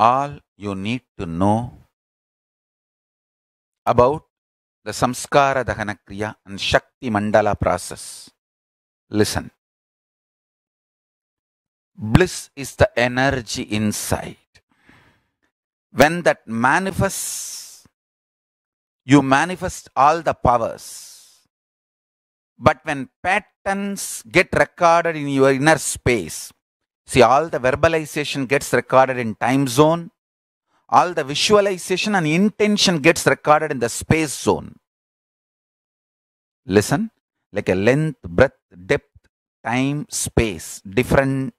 all you need to know about the Samskara Dahana Kriya and Shakti Mandala process. Listen. Bliss is the energy inside. When that manifests, you manifest all the powers. But when patterns get recorded in your inner space, See, all the verbalization gets recorded in time zone. All the visualization and intention gets recorded in the space zone. Listen, like a length, breadth, depth, time, space, different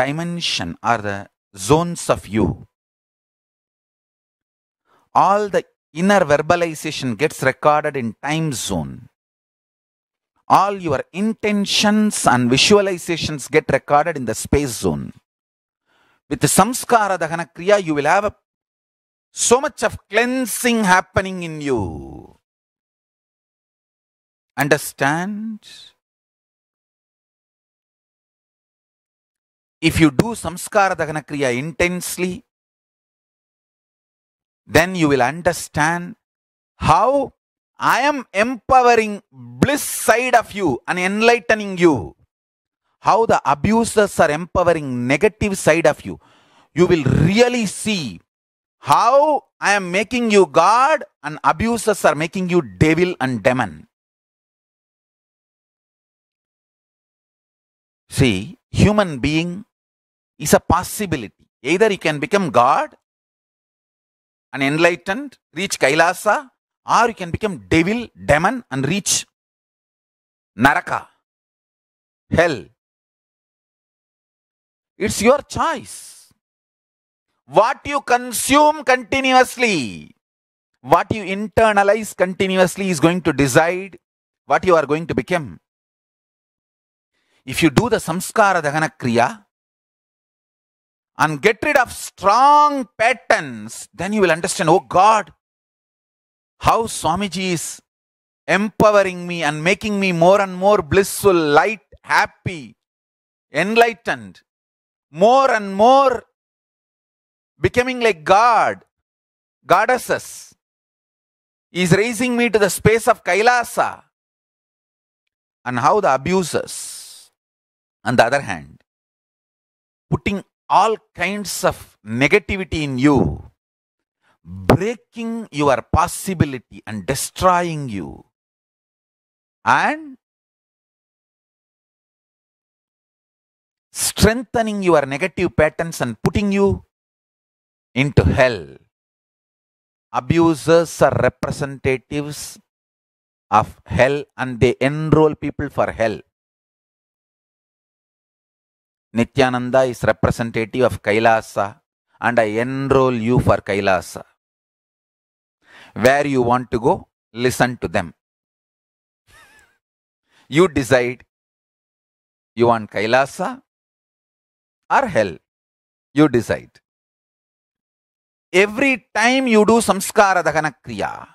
dimension are the zones of you. All the inner verbalization gets recorded in time zone all your intentions and visualizations get recorded in the space zone. With the samskara dahana kriya, you will have a, so much of cleansing happening in you. Understand? If you do samskara dahana kriya intensely, then you will understand how I am empowering bliss side of you and enlightening you. How the abusers are empowering negative side of you. You will really see how I am making you God and abusers are making you devil and demon. See, human being is a possibility. Either he can become God an enlightened, reach Kailasa, or you can become devil, demon, and reach naraka, hell. It's your choice. What you consume continuously, what you internalize continuously is going to decide what you are going to become. If you do the samskara dahana kriya, and get rid of strong patterns, then you will understand, oh God, how Swamiji is empowering me and making me more and more blissful, light, happy, enlightened, more and more becoming like God, goddesses. He is raising me to the space of Kailasa. And how the abusers, on the other hand, putting all kinds of negativity in you breaking your possibility and destroying you. And strengthening your negative patterns and putting you into hell. Abusers are representatives of hell and they enroll people for hell. Nityananda is representative of Kailasa and I enroll you for Kailasa where you want to go, listen to them. You decide you want Kailasa or hell. You decide. Every time you do samskara dahana kriya,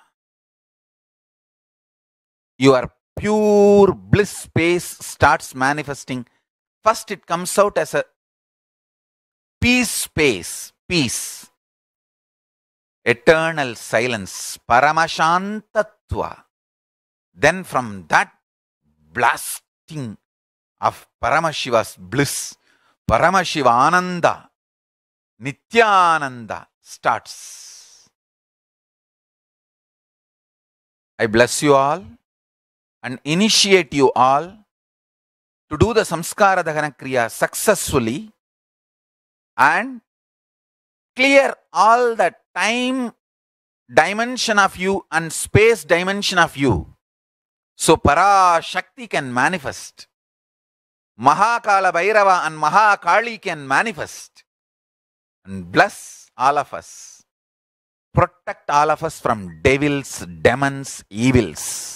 your pure bliss space starts manifesting. First, it comes out as a peace space, peace. eternal silence, Paramashantatva. Then from that blasting of Paramashiva's bliss, Paramashiva Ananda, Nityananda starts. I bless you all and initiate you all to do the Samskara Dahana Kriya successfully and clear all the time dimension of you and space dimension of you. So Para Shakti can manifest. Mahakala Bhairava and Mahakali can manifest and bless all of us. Protect all of us from devils, demons, evils.